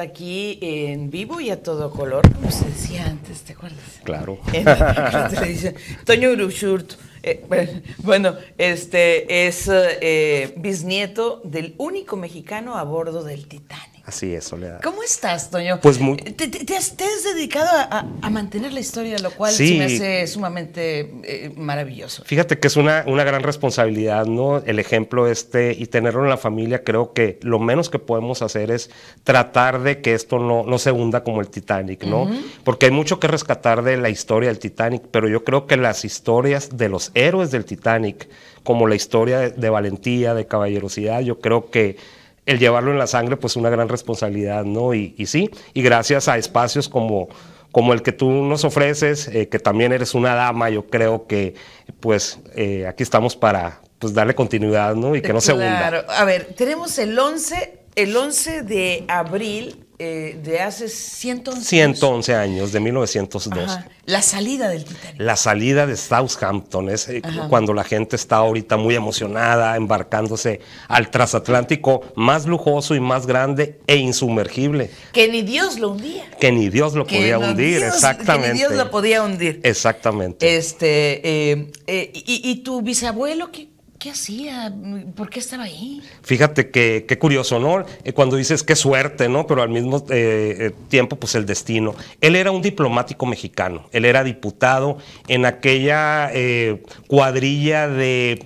aquí en vivo y a todo color, como se decía antes, ¿te acuerdas? Claro. Toño Urushurt, eh, bueno, este es eh, bisnieto del único mexicano a bordo del Titán. Así es, Soledad. ¿Cómo estás, Toño? Pues muy... Te, has, dedicado a, mantener la historia, lo cual me hace sumamente eh, maravilloso. Fíjate que es una, una gran responsabilidad, ¿no? El ejemplo este y tenerlo en la familia, creo que lo menos que podemos hacer es tratar de que esto no, no se hunda como el Titanic, ¿no? Porque hay mucho que rescatar de la historia del Titanic, pero yo creo que las historias de los héroes del Titanic, como la historia de valentía, de caballerosidad, yo creo que el llevarlo en la sangre, pues una gran responsabilidad, ¿no? Y, sí, y gracias a espacios como, como el que tú nos ofreces, eh, que también eres una dama, yo creo que pues eh, aquí estamos para pues darle continuidad, ¿no? Y que no se hunda. Claro, a ver, tenemos el 11, el 11 de abril eh, de hace 111 años, de 1902. La salida del Titanic. La salida de Southampton, es eh, cuando la gente está ahorita muy emocionada, embarcándose al transatlántico más lujoso y más grande e insumergible. Que ni Dios lo hundía. Que ni Dios lo podía hundir, exactamente. Que ni Dios lo podía hundir. Exactamente. Este, eh, ¿y, ¿Y tu bisabuelo qué? ¿Qué hacía? ¿Por qué estaba ahí? Fíjate que qué curioso, ¿no? Eh, cuando dices qué suerte, ¿no? Pero al mismo eh, eh, tiempo, pues el destino. Él era un diplomático mexicano, él era diputado en aquella cuadrilla de...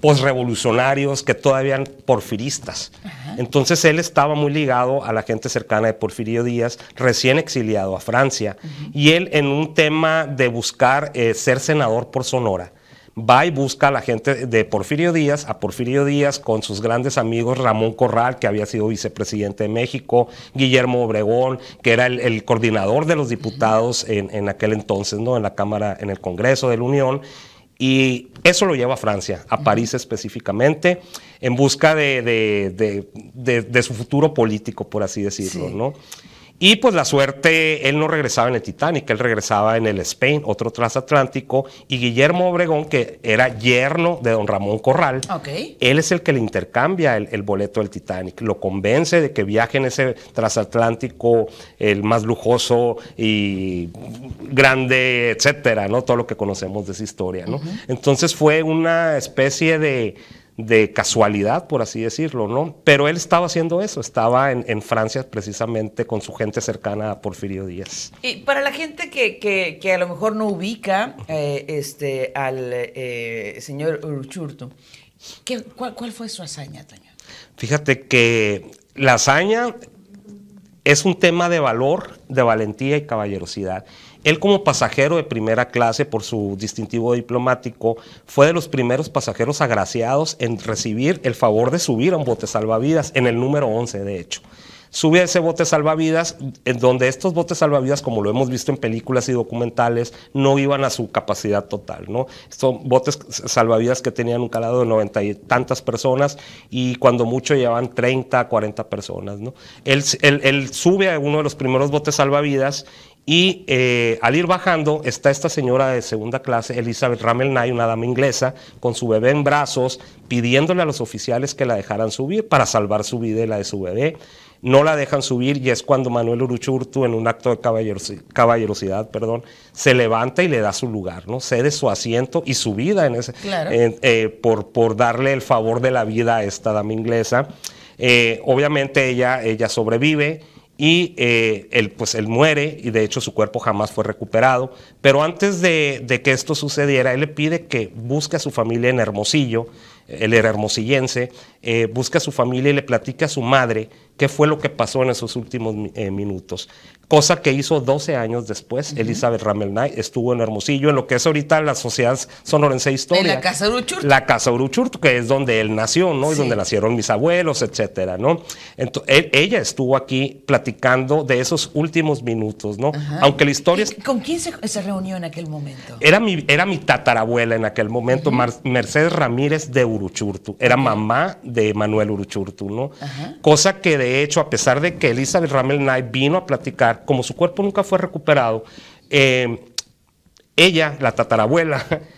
posrevolucionarios que todavía eran porfiristas. Entonces él estaba muy ligado a la gente cercana de Porfirio Díaz, recién exiliado a Francia, y él en un tema de buscar ser senador por Sonora, va y busca a la gente de Porfirio Díaz, a Porfirio Díaz con sus grandes amigos Ramón Corral, que había sido vicepresidente de México, Guillermo Obregón, que era el, coordinador de los diputados en, aquel entonces, ¿no? En la Cámara, en el Congreso de la Unión. Y eso lo lleva a Francia, a París específicamente, en busca de, su futuro político, por así decirlo, ¿no? Y pues la suerte, él no regresaba en el Titanic, él regresaba en el Spain, otro transatlántico, y Guillermo Obregón, que era yerno de don Ramón Corral, él es el que le intercambia el, boleto del Titanic, lo convence de que viaje en ese transatlántico, el más lujoso y grande, etcétera, ¿no? Todo lo que conocemos de esa historia, ¿no? Entonces fue una especie de de casualidad, por así decirlo, ¿no? Pero él estaba haciendo eso, estaba en, Francia precisamente con su gente cercana a Porfirio Díaz. Y para la gente que, a lo mejor no ubica eh, este, al eh, señor Urchurto, cuál, fue su hazaña, Toño? Fíjate que la hazaña es un tema de valor, de valentía y caballerosidad. Él como pasajero de primera clase por su distintivo diplomático fue de los primeros pasajeros agraciados en recibir el favor de subir a un bote salvavidas, en el número 11 de hecho. Sube a ese bote salvavidas, en donde estos botes salvavidas, como lo hemos visto en películas y documentales, no iban a su capacidad total. ¿no? Son botes salvavidas que tenían un calado de 90 y tantas personas y cuando mucho llevaban 30, 40 personas. ¿no? Él, él sube a uno de los primeros botes salvavidas y eh, al ir bajando está esta señora de segunda clase, Elizabeth Ramel una dama inglesa, con su bebé en brazos, pidiéndole a los oficiales que la dejaran subir para salvar su vida y la de su bebé. No la dejan subir y es cuando Manuel Uruchurtu, en un acto de caballerosidad, perdón, se levanta y le da su lugar, ¿no? Cede su asiento y su vida en ese, eh, por, por darle el favor de la vida a esta dama inglesa. Eh, obviamente ella, ella sobrevive y eh, él, pues él muere y de hecho su cuerpo jamás fue recuperado. Pero antes de, de que esto sucediera, él le pide que busque a su familia en Hermosillo él era hermosillense, eh, busca a su familia y le platica a su madre qué fue lo que pasó en esos últimos eh, minutos. Cosa que hizo 12 años después, Elizabeth Ramelnay estuvo en Hermosillo, en lo que es ahorita la Sociedad Sonorense Historia. En la Casa Uruchurtu. La Casa Uruchurtu, que es donde él nació, ¿no? Y donde nacieron mis abuelos, etcétera, ¿no? Entonces, ella estuvo aquí platicando de esos últimos minutos, ¿no? Aunque la historia... Es... ¿Con quién se, reunió en aquel momento? Era mi, era mi tatarabuela en aquel momento, Mercedes Ramírez de Uruguay. Uruchurtu, era mamá de Manuel Uruchurtu, ¿no? Cosa que de hecho, a pesar de que Elizabeth Ramel Knight vino a platicar, como su cuerpo nunca fue recuperado, eh, ella, la tatarabuela,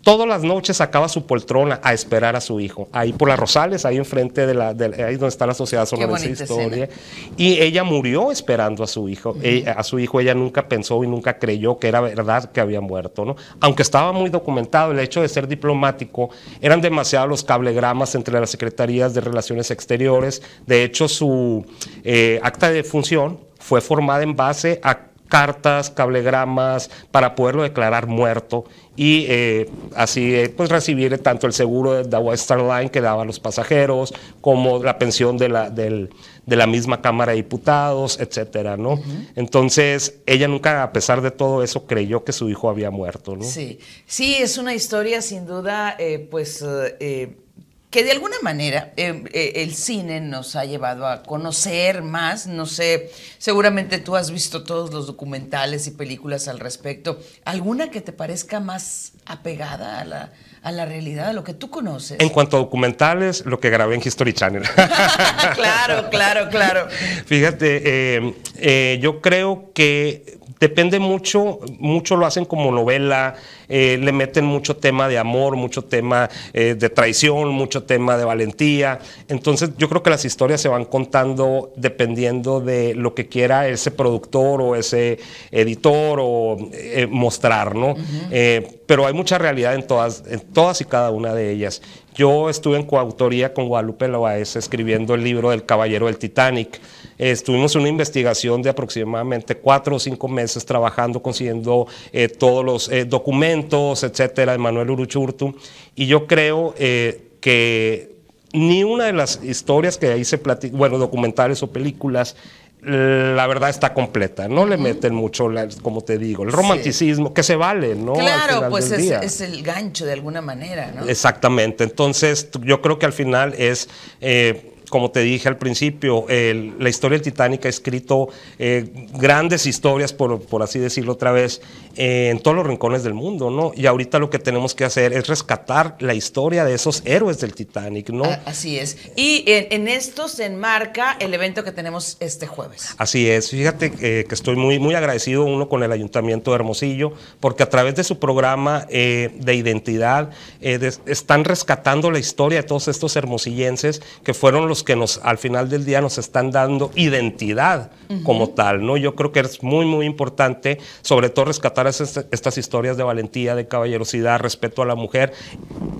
Todas las noches sacaba su poltrona a esperar a su hijo, ahí por las Rosales, ahí enfrente de la, ahí donde está la Sociedad Sonorense Historia. Y ella murió esperando a su hijo, a su hijo ella nunca pensó y nunca creyó que era verdad que había muerto, ¿no? Aunque estaba muy documentado el hecho de ser diplomático, eran demasiados los cablegramas entre las secretarías de Relaciones Exteriores. De hecho, su eh, acta de función fue formada en base a cartas, cablegramas, para poderlo declarar muerto y eh, así eh, pues recibir tanto el seguro de la Western Line que daba a los pasajeros como la pensión de la, de la misma Cámara de Diputados, etcétera, ¿no? Entonces, ella nunca, a pesar de todo eso, creyó que su hijo había muerto, ¿no? Sí, sí, es una historia sin duda, eh, pues que de alguna manera eh, eh, el cine nos ha llevado a conocer más, no sé, seguramente tú has visto todos los documentales y películas al respecto, ¿alguna que te parezca más apegada a la, a la realidad, a lo que tú conoces. En cuanto a documentales, lo que grabé en History Channel. claro, claro, claro. Fíjate, eh, yo creo que depende mucho, mucho lo hacen como novela, le meten mucho tema de amor, mucho tema de traición, mucho tema de valentía. Entonces yo creo que las historias se van contando dependiendo de lo que quiera ese productor o ese editor o eh, mostrar, ¿no? Eh, pero hay mucha realidad en todas, en todas y cada una de ellas. Yo estuve en coautoría con Guadalupe Loaez escribiendo el libro del Caballero del Titanic. Eh, estuvimos en una investigación de aproximadamente cuatro o cinco meses trabajando, consiguiendo todos los documentos, etcétera, de Manuel Uruchurtu. Y yo creo que ni una de las historias que ahí se platican, bueno, documentales o películas, la verdad está completa. No le meten mucho, como te digo, el romanticismo, que se vale, ¿no? Claro, pues es, el gancho de alguna manera, ¿no? Exactamente. Entonces, yo creo que al final es. Eh, como te dije al principio, la historia del Titanic ha escrito eh, grandes historias, por, así decirlo otra vez, eh, en todos los rincones del mundo, ¿no? Y ahorita lo que tenemos que hacer es rescatar la historia de esos héroes del Titanic, ¿no? Así es. Y en, esto se enmarca el evento que tenemos este jueves. Así es. Fíjate eh, que estoy muy, muy agradecido uno con el Ayuntamiento de Hermosillo, porque a través de su programa de identidad están rescatando la historia de todos estos hermosillenses que fueron los que nos, al final del día nos están dando identidad como tal, ¿no? Yo creo que es muy, muy importante, sobre todo rescatar estas historias de valentía, de caballerosidad, respeto a la mujer,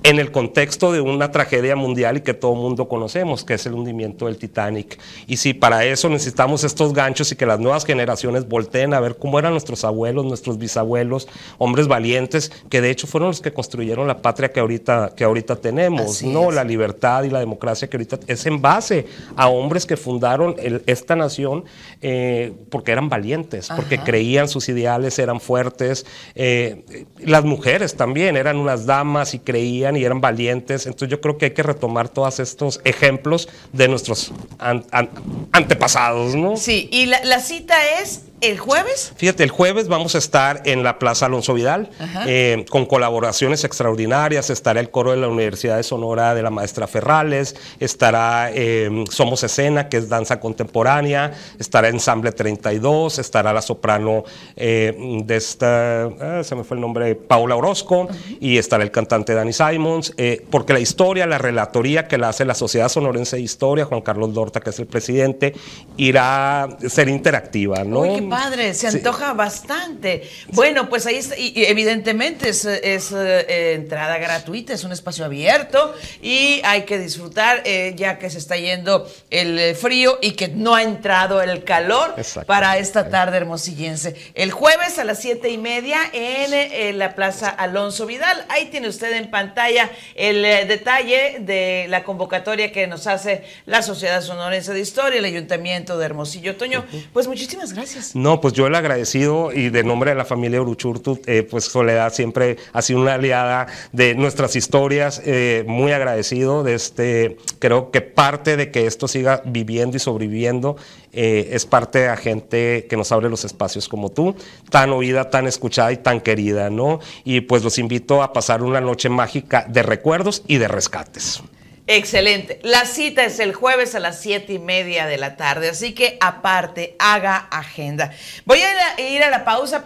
en el contexto de una tragedia mundial y que todo mundo conocemos, que es el hundimiento del Titanic. Y si para eso necesitamos estos ganchos y que las nuevas generaciones volteen a ver cómo eran nuestros abuelos, nuestros bisabuelos, hombres valientes, que de hecho fueron los que construyeron la patria que ahorita, que ahorita tenemos, ¿no? La libertad y la democracia que ahorita es en base a hombres que fundaron esta nación eh, porque eran valientes, porque creían sus ideales, eran fuertes. Eh, las mujeres también eran unas damas y creían y eran valientes. Entonces yo creo que hay que retomar todos estos ejemplos de nuestros antepasados, ¿no? Sí, y la cita es ¿El jueves? Fíjate, el jueves vamos a estar en la Plaza Alonso Vidal eh, con colaboraciones extraordinarias. Estará el coro de la Universidad de Sonora de la maestra Ferrales, estará em, Somos Escena, que es danza contemporánea, estará Ensamble 32, estará la soprano em, de esta, ah, se me fue el nombre, Paula Orozco, y estará el cantante Danny Simons, eh, porque la historia, la relatoría que la hace la Sociedad Sonorense de Historia, Juan Carlos Dorta, que es el presidente, irá a ser interactiva, ¿no? padre, se antoja bastante. Bueno, pues ahí está, y, evidentemente es, eh, entrada gratuita, es un espacio abierto y hay que disfrutar eh, ya que se está yendo el frío y que no ha entrado el calor para esta eh. tarde hermosillense. El jueves a las siete y media en, la Plaza Alonso Vidal. Ahí tiene usted en pantalla el detalle de la convocatoria que nos hace la Sociedad Sonorense de Historia, el Ayuntamiento de Hermosillo. Toño, pues muchísimas gracias. No, pues yo le agradecido y de nombre de la familia Uruchurtu, eh, pues Soledad siempre ha sido una aliada de nuestras historias, eh, muy agradecido. De este, creo que parte de que esto siga viviendo y sobreviviendo eh, es parte de la gente que nos abre los espacios como tú, tan oída, tan escuchada y tan querida, ¿no? Y pues los invito a pasar una noche mágica de recuerdos y de rescates. Excelente. La cita es el jueves a las siete y media de la tarde, así que aparte, haga agenda. Voy a ir a la pausa.